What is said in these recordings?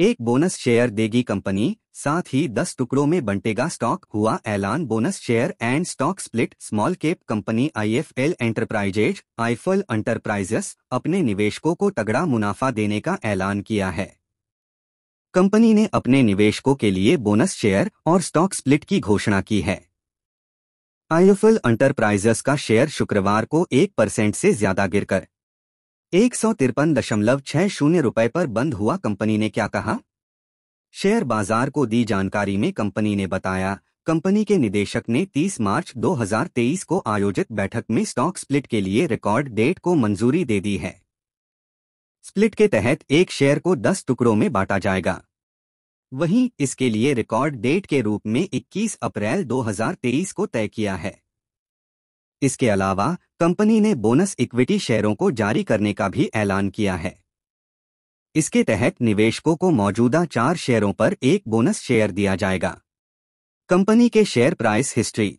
एक bonus share देगी company साथ ही 10 टुकड़ों में बंटेगा स्टॉक हुआ ऐलान bonus share and stock split small cap company IFL enterprises आईफल एंटरप्राइजेस अपने निवेशकों को तगड़ा मुनाफा देने का ऐलान किया है कंपनी ने अपने निवेशकों के लिए बोनस शेयर और स्टॉक स्प्लिट की घोषणा की है आईएफएल एंटरप्राइजेस का शेयर शुक्रवार को एक परसेंट से ज्यादा गिरकर एक सौ तिरपन दशमलव छह शून्य रुपये पर बंद हुआ कंपनी ने क्या कहा शेयर बाजार को दी जानकारी में कंपनी ने बताया कंपनी के निदेशक ने 30 मार्च 2023 को आयोजित बैठक में स्टॉक स्प्लिट के लिए रिकॉर्ड डेट को मंजूरी दे दी है स्प्लिट के तहत एक शेयर को 10 टुकड़ों में बांटा जाएगा वहीं इसके लिए रिकॉर्ड डेट के रूप में 21 अप्रैल 2023 को तय किया है इसके अलावा कंपनी ने बोनस इक्विटी शेयरों को जारी करने का भी ऐलान किया है इसके तहत निवेशकों को मौजूदा चार शेयरों पर एक बोनस शेयर दिया जाएगा कंपनी के शेयर प्राइस हिस्ट्री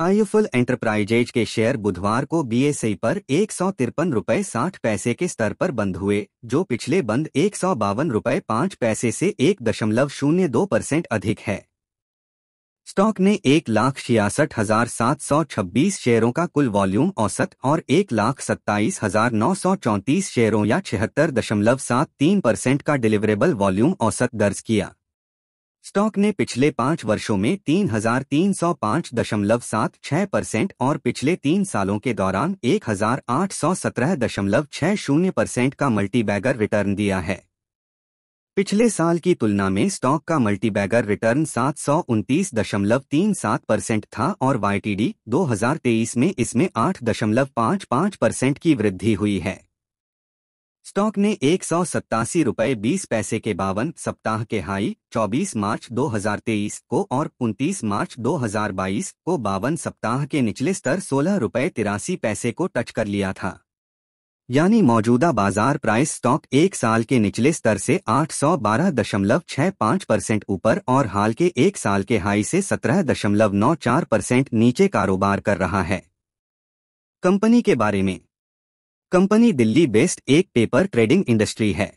आयुफुल एंटरप्राइजेज के शेयर बुधवार को बीएसई पर एक सौ तिरपन रुपये साठ पैसे के स्तर पर बंद हुए जो पिछले बंद एक सौ बावन रुपये पाँच पैसे से एक दशमलव शून्य दो परसेंट अधिक है स्टॉक ने एक लाख छियासठ हजार सात सौ छब्बीस शेयरों का कुल वॉल्यूम औसत और एक लाख सत्ताईस हजार नौ सौ चौंतीस शेयरों या छिहत्तर दशमलव सात तीन परसेंट का डिलीवरेबल वॉल्यूम औसत दर्ज किया स्टॉक ने पिछले पाँच वर्षों में तीन हजार तीन सौ पाँच दशमलव सात छह परसेंट और पिछले तीन सालों के दौरान एक हजार आठ सौ सत्रह दशमलव छह शून्य परसेंट का मल्टीबैगर रिटर्न दिया है पिछले साल की तुलना में स्टॉक का मल्टीबैगर रिटर्न सात सौ दशमलव तीन सात परसेंट था और वाईटीडी 2023 में इसमें आठ दशमलव पाँच पाँच परसेंट की वृद्धि हुई है स्टॉक ने एक सौ सत्तासी रुपये बीस पैसे के बावन सप्ताह के हाई 24 मार्च 2023 को और 29 मार्च 2022 को बावन सप्ताह के निचले स्तर सोलह रुपये तिरासी पैसे को टच कर लिया था यानी मौजूदा बाजार प्राइस स्टॉक एक साल के निचले स्तर से 812.65 परसेंट ऊपर और हाल के एक साल के हाई से 17.94 परसेंट नीचे कारोबार कर रहा है कंपनी के बारे में कंपनी दिल्ली बेस्ड एक पेपर ट्रेडिंग इंडस्ट्री है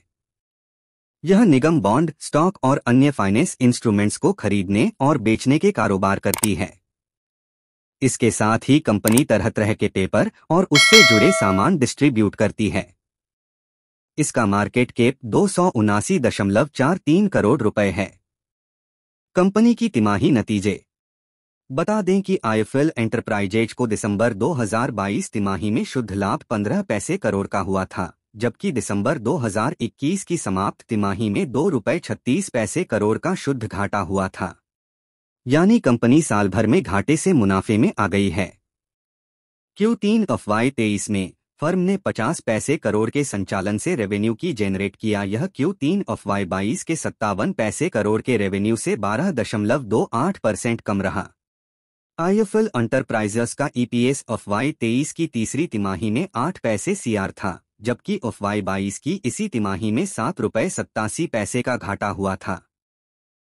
यह निगम बॉन्ड स्टॉक और अन्य फाइनेंस इंस्ट्रूमेंट्स को खरीदने और बेचने के कारोबार करती है इसके साथ ही कंपनी तरह तरह के पेपर और उससे जुड़े सामान डिस्ट्रीब्यूट करती है इसका मार्केट केप दो करोड़ रुपए है कंपनी की तिमाही नतीजे बता दें कि आईएफएल एंटरप्राइजेज को दिसंबर 2022 तिमाही में शुद्ध लाभ पंद्रह पैसे करोड़ का हुआ था जबकि दिसंबर 2021 की समाप्त तिमाही में दो रुपये छत्तीस पैसे करोड़ का शुद्ध घाटा हुआ था यानी कंपनी साल भर में घाटे से मुनाफे में आ गई है क्यू तीन अफवाई तेईस में फर्म ने 50 पैसे करोड़ के संचालन से रेवेन्यू की जेनरेट किया यह क्यू तीन अफवाई बाईस के सत्तावन पैसे करोड़ के रेवेन्यू से 12.28 परसेंट कम रहा आईएफएल एंटरप्राइजेस का ईपीएस अफवाई तेईस की तीसरी तिमाही में आठ पैसे सीआर था जबकि अफवाई बाईस की इसी तिमाही में सात रुपये सत्तासी पैसे का घाटा हुआ था